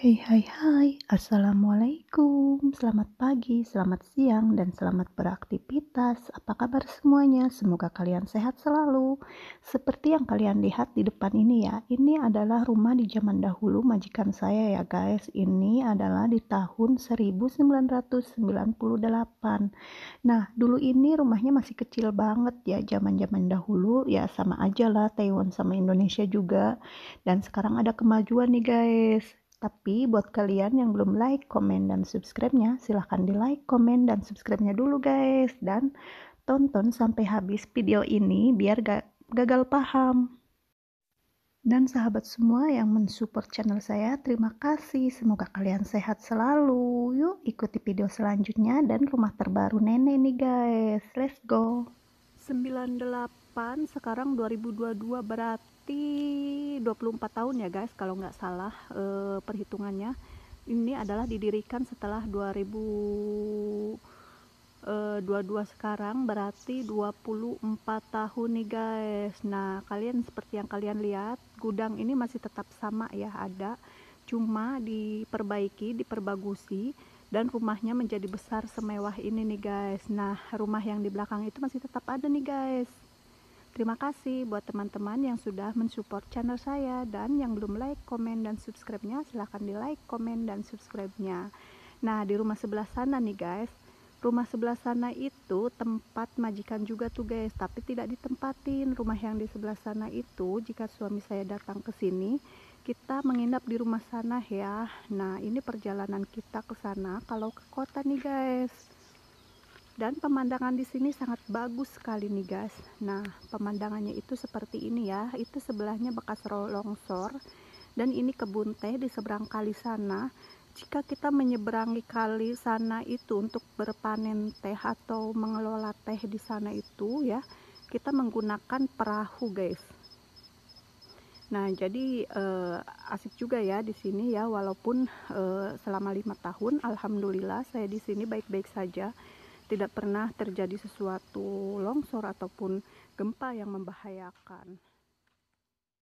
Hai hai hai, Assalamualaikum Selamat pagi, selamat siang, dan selamat beraktivitas Apa kabar semuanya? Semoga kalian sehat selalu Seperti yang kalian lihat di depan ini ya Ini adalah rumah di zaman dahulu majikan saya ya guys Ini adalah di tahun 1998 Nah dulu ini rumahnya masih kecil banget ya Zaman-zaman dahulu ya sama aja lah Taiwan sama Indonesia juga Dan sekarang ada kemajuan nih guys tapi buat kalian yang belum like, komen, dan subscribe-nya, silahkan di like, komen, dan subscribe-nya dulu guys. Dan tonton sampai habis video ini biar gak gagal paham. Dan sahabat semua yang mensupport channel saya, terima kasih. Semoga kalian sehat selalu. Yuk ikuti video selanjutnya dan rumah terbaru nenek nih guys. Let's go. 98 sekarang 2022 berarti 24 tahun ya guys kalau nggak salah e, perhitungannya ini adalah didirikan setelah 2022 eh, sekarang berarti 24 tahun nih guys nah kalian seperti yang kalian lihat gudang ini masih tetap sama ya ada cuma diperbaiki diperbagusi dan rumahnya menjadi besar semewah ini nih guys nah rumah yang di belakang itu masih tetap ada nih guys Terima kasih buat teman-teman yang sudah mensupport channel saya dan yang belum like, komen, dan subscribe-nya silahkan di like, komen, dan subscribe-nya. Nah, di rumah sebelah sana nih guys, rumah sebelah sana itu tempat majikan juga tuh guys, tapi tidak ditempatin. Rumah yang di sebelah sana itu jika suami saya datang ke sini, kita menginap di rumah sana ya. Nah, ini perjalanan kita ke sana kalau ke kota nih guys dan pemandangan di sini sangat bagus sekali nih guys nah pemandangannya itu seperti ini ya itu sebelahnya bekas longsor dan ini kebun teh di seberang kali sana jika kita menyeberangi kali sana itu untuk berpanen teh atau mengelola teh di sana itu ya kita menggunakan perahu guys Nah, jadi eh, asik juga ya di sini ya walaupun eh, selama lima tahun alhamdulillah saya di sini baik-baik saja tidak pernah terjadi sesuatu longsor ataupun gempa yang membahayakan.